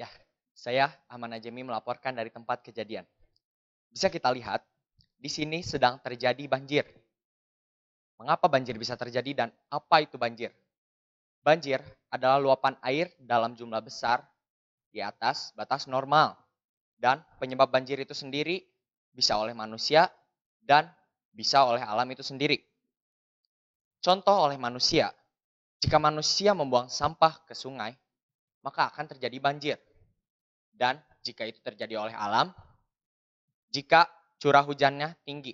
Ya, saya Amanajemi Ajemi melaporkan dari tempat kejadian. Bisa kita lihat, di sini sedang terjadi banjir. Mengapa banjir bisa terjadi dan apa itu banjir? Banjir adalah luapan air dalam jumlah besar di atas batas normal. Dan penyebab banjir itu sendiri bisa oleh manusia dan bisa oleh alam itu sendiri. Contoh oleh manusia, jika manusia membuang sampah ke sungai, maka akan terjadi banjir dan jika itu terjadi oleh alam, jika curah hujannya tinggi.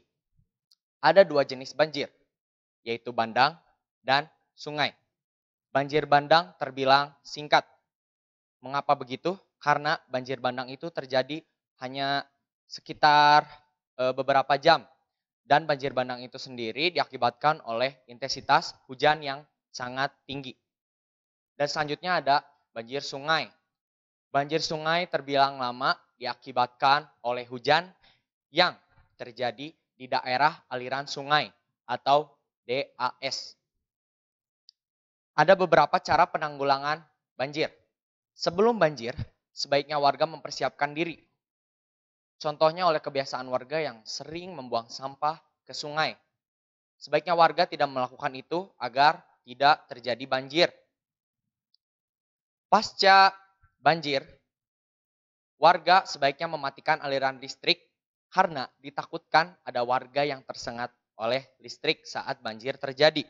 Ada dua jenis banjir, yaitu bandang dan sungai. Banjir bandang terbilang singkat. Mengapa begitu? Karena banjir bandang itu terjadi hanya sekitar e, beberapa jam. Dan banjir bandang itu sendiri diakibatkan oleh intensitas hujan yang sangat tinggi. Dan selanjutnya ada banjir sungai. Banjir sungai terbilang lama diakibatkan oleh hujan yang terjadi di daerah aliran sungai atau DAS. Ada beberapa cara penanggulangan banjir. Sebelum banjir, sebaiknya warga mempersiapkan diri. Contohnya oleh kebiasaan warga yang sering membuang sampah ke sungai. Sebaiknya warga tidak melakukan itu agar tidak terjadi banjir. Pasca banjir, warga sebaiknya mematikan aliran listrik karena ditakutkan ada warga yang tersengat oleh listrik saat banjir terjadi.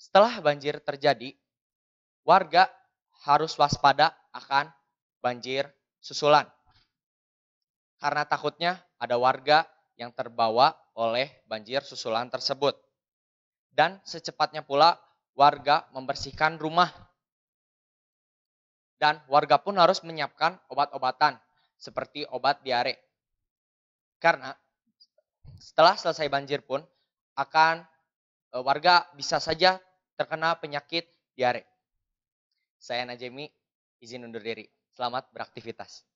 Setelah banjir terjadi, warga harus waspada akan banjir susulan. Karena takutnya ada warga yang terbawa oleh banjir susulan tersebut. Dan secepatnya pula warga membersihkan rumah dan warga pun harus menyiapkan obat-obatan seperti obat diare. Karena setelah selesai banjir pun akan e, warga bisa saja terkena penyakit diare. Saya Najemi, izin undur diri. Selamat beraktivitas.